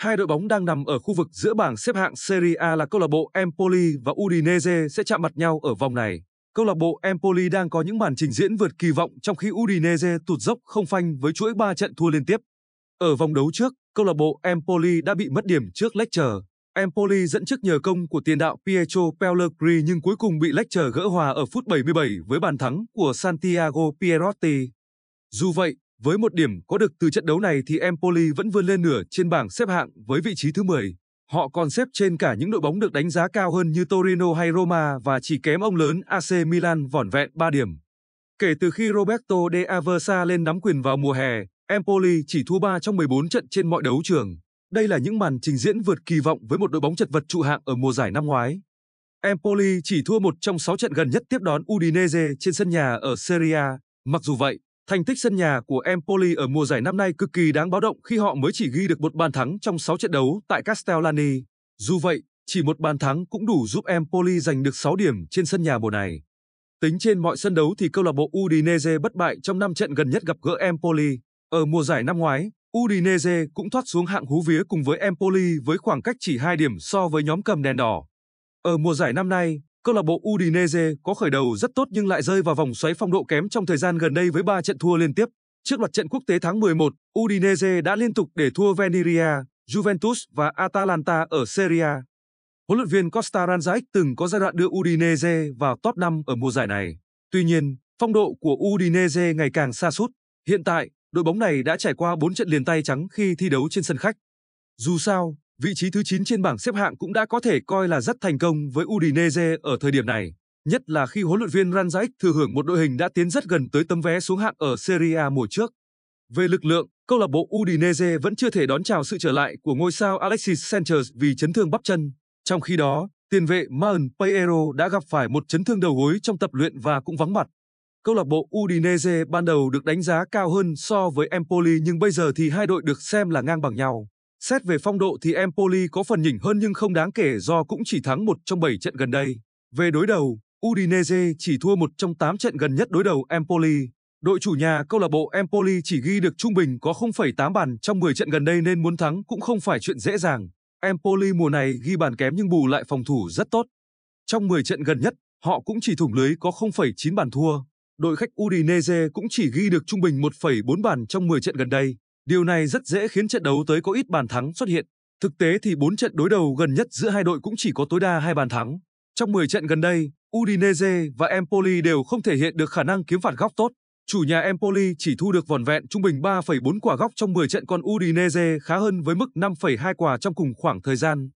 Hai đội bóng đang nằm ở khu vực giữa bảng xếp hạng Serie A là câu lạc bộ Empoli và Udinese sẽ chạm mặt nhau ở vòng này. Câu lạc bộ Empoli đang có những màn trình diễn vượt kỳ vọng trong khi Udinese tụt dốc không phanh với chuỗi 3 trận thua liên tiếp. Ở vòng đấu trước, câu lạc bộ Empoli đã bị mất điểm trước Lecce. Empoli dẫn trước nhờ công của tiền đạo Pietro Pellegrini nhưng cuối cùng bị Lecce gỡ hòa ở phút 77 với bàn thắng của Santiago Pierotti. Dù vậy, với một điểm có được từ trận đấu này thì Empoli vẫn vươn lên nửa trên bảng xếp hạng với vị trí thứ 10. Họ còn xếp trên cả những đội bóng được đánh giá cao hơn như Torino hay Roma và chỉ kém ông lớn AC Milan vỏn vẹn 3 điểm. Kể từ khi Roberto De Aversa lên nắm quyền vào mùa hè, Empoli chỉ thua 3 trong 14 trận trên mọi đấu trường. Đây là những màn trình diễn vượt kỳ vọng với một đội bóng chật vật trụ hạng ở mùa giải năm ngoái. Empoli chỉ thua một trong 6 trận gần nhất tiếp đón Udinese trên sân nhà ở Serie A. Mặc dù vậy, Thành tích sân nhà của Empoli ở mùa giải năm nay cực kỳ đáng báo động khi họ mới chỉ ghi được một bàn thắng trong 6 trận đấu tại Castellani. Dù vậy, chỉ một bàn thắng cũng đủ giúp Empoli giành được 6 điểm trên sân nhà mùa này. Tính trên mọi sân đấu thì câu lạc bộ Udinese bất bại trong 5 trận gần nhất gặp gỡ Empoli. Ở mùa giải năm ngoái, Udinese cũng thoát xuống hạng hú vía cùng với Empoli với khoảng cách chỉ 2 điểm so với nhóm cầm đèn đỏ. Ở mùa giải năm nay, Câu lạc bộ Udinese có khởi đầu rất tốt nhưng lại rơi vào vòng xoáy phong độ kém trong thời gian gần đây với 3 trận thua liên tiếp. Trước loạt trận quốc tế tháng 11, Udinese đã liên tục để thua Venezia, Juventus và Atalanta ở Serie A. Huấn luyện viên Costa Ranzaic từng có giai đoạn đưa Udinese vào top 5 ở mùa giải này. Tuy nhiên, phong độ của Udinese ngày càng xa sút. Hiện tại, đội bóng này đã trải qua 4 trận liền tay trắng khi thi đấu trên sân khách. Dù sao, vị trí thứ 9 trên bảng xếp hạng cũng đã có thể coi là rất thành công với Udinese ở thời điểm này, nhất là khi huấn luyện viên Ranjaic thừa hưởng một đội hình đã tiến rất gần tới tấm vé xuống hạng ở Serie A mùa trước. Về lực lượng, câu lạc bộ Udinese vẫn chưa thể đón chào sự trở lại của ngôi sao Alexis Sanchez vì chấn thương bắp chân. Trong khi đó, tiền vệ Marn Pereiro đã gặp phải một chấn thương đầu gối trong tập luyện và cũng vắng mặt. Câu lạc bộ Udinese ban đầu được đánh giá cao hơn so với Empoli nhưng bây giờ thì hai đội được xem là ngang bằng nhau. Xét về phong độ thì Empoli có phần nhỉnh hơn nhưng không đáng kể do cũng chỉ thắng một trong 7 trận gần đây. Về đối đầu, Udinese chỉ thua một trong 8 trận gần nhất đối đầu Empoli. Đội chủ nhà câu lạc bộ Empoli chỉ ghi được trung bình có 0,8 bàn trong 10 trận gần đây nên muốn thắng cũng không phải chuyện dễ dàng. Empoli mùa này ghi bàn kém nhưng bù lại phòng thủ rất tốt. Trong 10 trận gần nhất, họ cũng chỉ thủng lưới có 0,9 bàn thua. Đội khách Udinese cũng chỉ ghi được trung bình 1,4 bàn trong 10 trận gần đây. Điều này rất dễ khiến trận đấu tới có ít bàn thắng xuất hiện. Thực tế thì 4 trận đối đầu gần nhất giữa hai đội cũng chỉ có tối đa 2 bàn thắng. Trong 10 trận gần đây, Udinese và Empoli đều không thể hiện được khả năng kiếm phạt góc tốt. Chủ nhà Empoli chỉ thu được vòn vẹn trung bình 3,4 quả góc trong 10 trận còn Udinese khá hơn với mức 5,2 quả trong cùng khoảng thời gian.